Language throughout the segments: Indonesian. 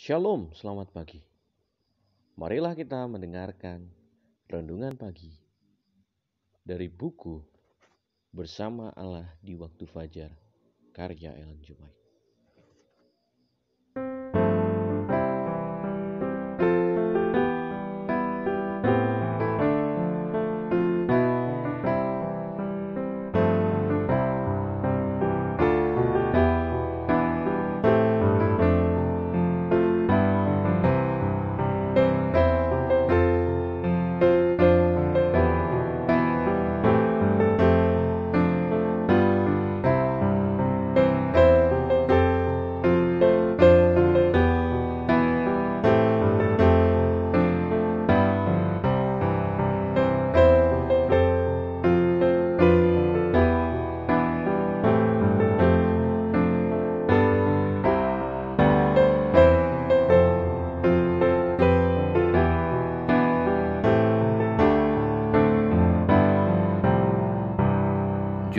Shalom, selamat pagi. Marilah kita mendengarkan renungan pagi dari buku Bersama Allah di Waktu Fajar, karya Ellen White.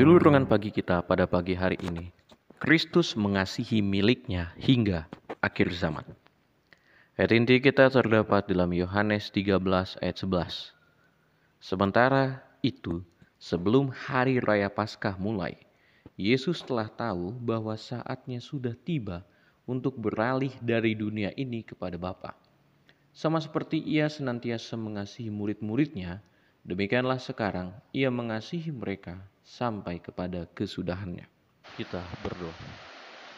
Judul renungan pagi kita pada pagi hari ini, Kristus mengasihi miliknya hingga akhir zaman. Ayat inti kita terdapat dalam Yohanes 13 ayat 11. Sementara itu, sebelum hari raya Paskah mulai, Yesus telah tahu bahwa saatnya sudah tiba untuk beralih dari dunia ini kepada Bapa. Sama seperti ia senantiasa mengasihi murid-muridnya, demikianlah sekarang ia mengasihi mereka sampai kepada kesudahannya. Kita berdoa.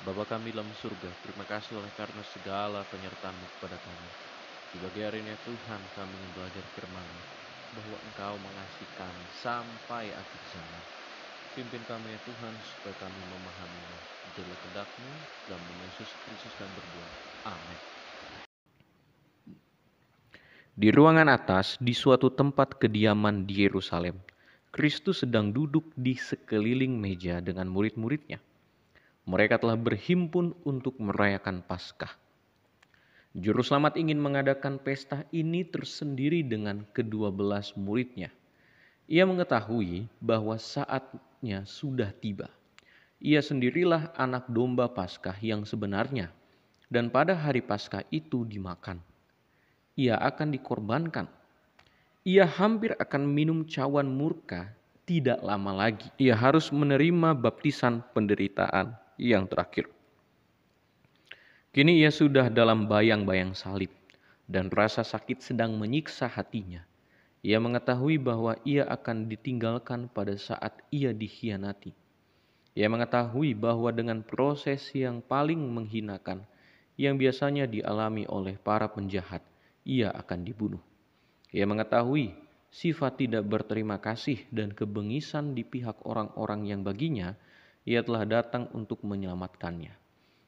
Bapa kami dalam surga, terima kasih oleh karena segala penyertaanmu kepada kami. Di pagi hari ini Tuhan, kami ingin belajar firman bahwa Engkau mengasihi kami sampai akhir zaman. Pimpin kami ya Tuhan supaya kami memahaminya. Jadilah kedakmu mu dalam nama Yesus Kristus dan berdoa. Amin. Di ruangan atas, di suatu tempat kediaman di Yerusalem, Kristus sedang duduk di sekeliling meja dengan murid-muridnya. Mereka telah berhimpun untuk merayakan Paskah. Juru selamat ingin mengadakan pesta ini tersendiri dengan kedua belas muridnya. Ia mengetahui bahwa saatnya sudah tiba. Ia sendirilah anak domba Paskah yang sebenarnya, dan pada hari Paskah itu dimakan. Ia akan dikorbankan ia hampir akan minum cawan murka tidak lama lagi. Ia harus menerima baptisan penderitaan yang terakhir. Kini ia sudah dalam bayang-bayang salib dan rasa sakit sedang menyiksa hatinya. Ia mengetahui bahwa ia akan ditinggalkan pada saat ia dikhianati. Ia mengetahui bahwa dengan proses yang paling menghinakan yang biasanya dialami oleh para penjahat, ia akan dibunuh. Ia mengetahui sifat tidak berterima kasih dan kebengisan di pihak orang-orang yang baginya, ia telah datang untuk menyelamatkannya.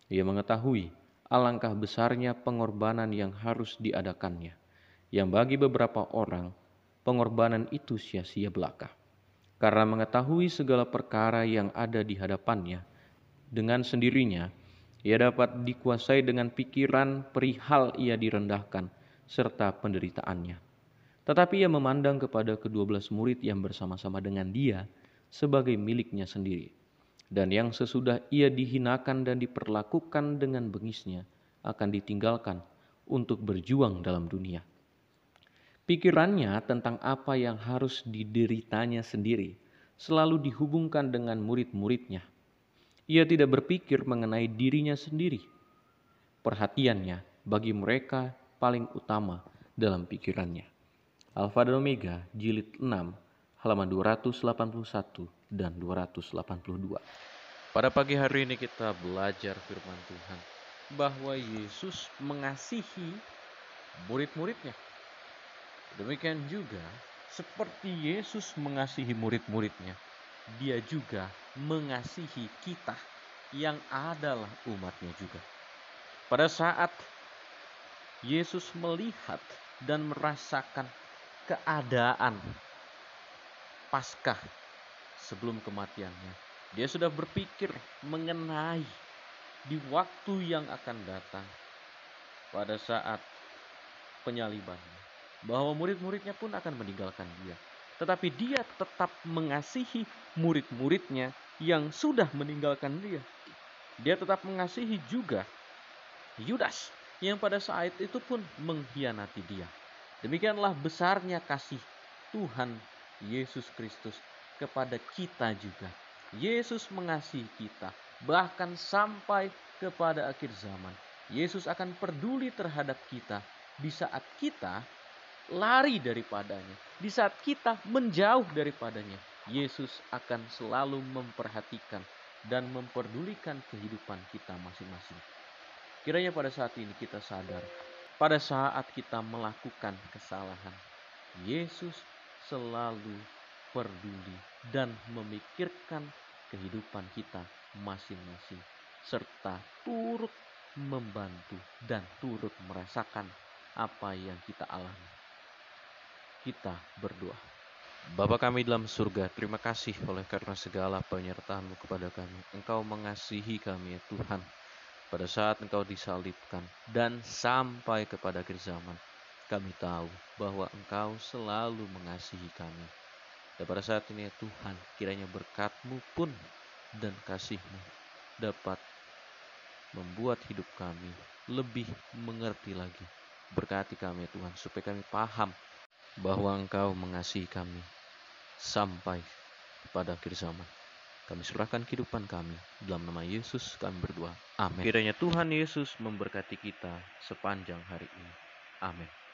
Ia mengetahui alangkah besarnya pengorbanan yang harus diadakannya, yang bagi beberapa orang pengorbanan itu sia-sia belaka. Karena mengetahui segala perkara yang ada di hadapannya, dengan sendirinya ia dapat dikuasai dengan pikiran perihal ia direndahkan serta penderitaannya. Tetapi ia memandang kepada kedua belas murid yang bersama-sama dengan dia sebagai miliknya sendiri. Dan yang sesudah ia dihinakan dan diperlakukan dengan bengisnya akan ditinggalkan untuk berjuang dalam dunia. Pikirannya tentang apa yang harus dideritanya sendiri selalu dihubungkan dengan murid-muridnya. Ia tidak berpikir mengenai dirinya sendiri. Perhatiannya bagi mereka paling utama dalam pikirannya. Alfa dan Omega, jilid 6, halaman 281 dan 282. Pada pagi hari ini kita belajar firman Tuhan bahwa Yesus mengasihi murid-muridnya. Demikian juga seperti Yesus mengasihi murid-muridnya, dia juga mengasihi kita yang adalah umatnya juga. Pada saat Yesus melihat dan merasakan keadaan pasca sebelum kematiannya. Dia sudah berpikir mengenai di waktu yang akan datang pada saat penyaliban, bahwa murid-muridnya pun akan meninggalkan dia. Tetapi dia tetap mengasihi murid-muridnya yang sudah meninggalkan dia. Dia tetap mengasihi juga Yudas yang pada saat itu pun mengkhianati dia. Demikianlah besarnya kasih Tuhan Yesus Kristus kepada kita juga. Yesus mengasihi kita, bahkan sampai kepada akhir zaman. Yesus akan peduli terhadap kita di saat kita lari daripadanya, di saat kita menjauh daripadanya. Yesus akan selalu memperhatikan dan memperdulikan kehidupan kita masing-masing. Kiranya pada saat ini kita sadar pada saat kita melakukan kesalahan. Yesus selalu peduli dan memikirkan kehidupan kita masing-masing serta turut membantu dan turut merasakan apa yang kita alami. Kita berdoa. Bapa kami dalam surga, terima kasih oleh karena segala penyertaanmu kepada kami. Engkau mengasihi kami ya Tuhan pada saat engkau disalibkan dan sampai kepada akhir zaman, kami tahu bahwa engkau selalu mengasihi kami. Dan pada saat ini ya Tuhan, kiranya berkatmu pun dan kasihmu dapat membuat hidup kami lebih mengerti lagi. Berkati kami ya Tuhan, supaya kami paham bahwa engkau mengasihi kami sampai pada akhir zaman. Kami serahkan kehidupan kami. Dalam nama Yesus kami berdoa. Amin. Kiranya Tuhan Yesus memberkati kita sepanjang hari ini. Amin.